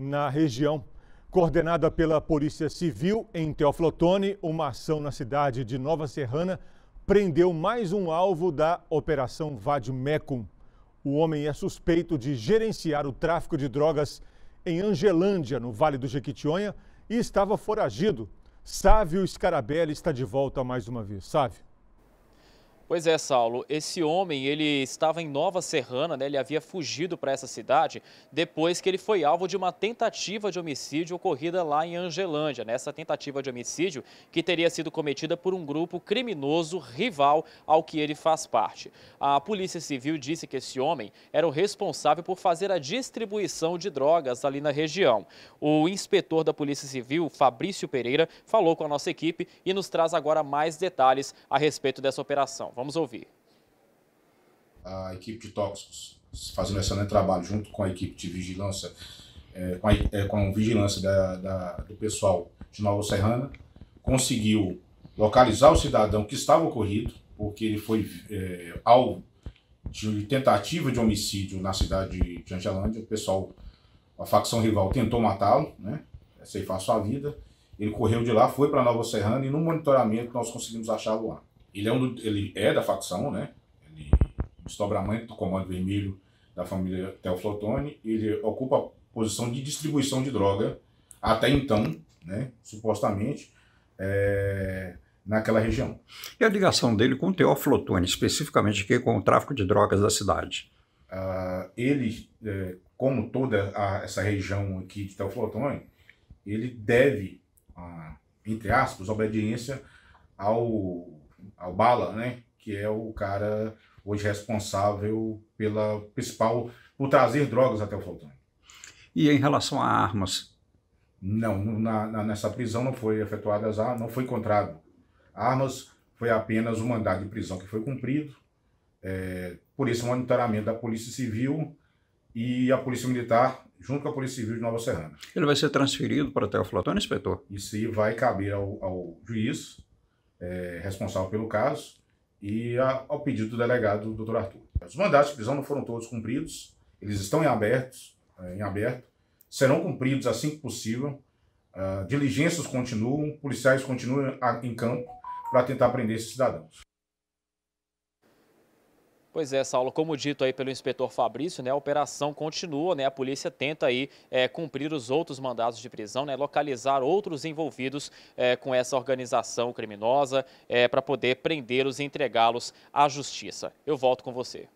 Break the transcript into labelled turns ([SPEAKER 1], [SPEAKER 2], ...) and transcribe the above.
[SPEAKER 1] na região. Coordenada pela Polícia Civil em Teoflotone, uma ação na cidade de Nova Serrana prendeu mais um alvo da Operação Mecum. O homem é suspeito de gerenciar o tráfico de drogas em Angelândia, no Vale do Jequitinhonha, e estava foragido. Sávio Scarabelli está de volta mais uma vez. Sávio.
[SPEAKER 2] Pois é, Saulo. Esse homem, ele estava em Nova Serrana, né? Ele havia fugido para essa cidade depois que ele foi alvo de uma tentativa de homicídio ocorrida lá em Angelândia. Nessa né? tentativa de homicídio que teria sido cometida por um grupo criminoso rival ao que ele faz parte. A Polícia Civil disse que esse homem era o responsável por fazer a distribuição de drogas ali na região. O inspetor da Polícia Civil, Fabrício Pereira, falou com a nossa equipe e nos traz agora mais detalhes a respeito dessa operação. Vamos ouvir.
[SPEAKER 3] A equipe de tóxicos fazendo um excelente trabalho junto com a equipe de vigilância, é, com, a, é, com a vigilância da, da, do pessoal de Nova Serrana, conseguiu localizar o cidadão que estava ocorrido, porque ele foi é, alvo de tentativa de homicídio na cidade de Angelândia. O pessoal, a facção rival tentou matá-lo, né? Ceifar sua vida. Ele correu de lá, foi para Nova Serrana e no monitoramento nós conseguimos achá-lo lá. Ele é, um ele é da facção, né? Ele a desdobramento do Comando Vermelho da família Teoflotone. Ele ocupa a posição de distribuição de droga até então, né? Supostamente. É, naquela região. E a ligação dele com o Teoflotone, especificamente que com o tráfico de drogas da cidade? Ah, ele, eh, como toda a, essa região aqui de Teoflotone, ele deve, ah, entre aspas, obediência ao ao Bala, né? Que é o cara hoje responsável pela principal por trazer drogas até o Falcão.
[SPEAKER 1] E em relação
[SPEAKER 3] a armas? Não, na, na, nessa prisão não foi efetuadas armas, não foi encontrado armas, foi apenas o mandado de prisão que foi cumprido é, por esse monitoramento da Polícia Civil e a Polícia Militar, junto com a Polícia Civil de Nova Serrana. Ele vai ser transferido para o Teoflotone, inspetor? Isso aí vai caber ao, ao juiz é, responsável pelo caso e a, ao pedido do delegado Dr. Arthur. Os mandatos de prisão não foram todos cumpridos, eles estão em abertos, é, em aberto, serão cumpridos assim que possível. Uh, diligências continuam, policiais continuam a, ah, em campo para tentar prender esses cidadãos.
[SPEAKER 2] Pois é, Saulo, como dito aí pelo inspetor Fabrício, né, a operação continua, né, a polícia tenta aí é, cumprir os outros mandados de prisão, né, localizar outros envolvidos é, com essa organização criminosa é, eh, para poder prendê-los e entregá-los à justiça. Eu volto com você.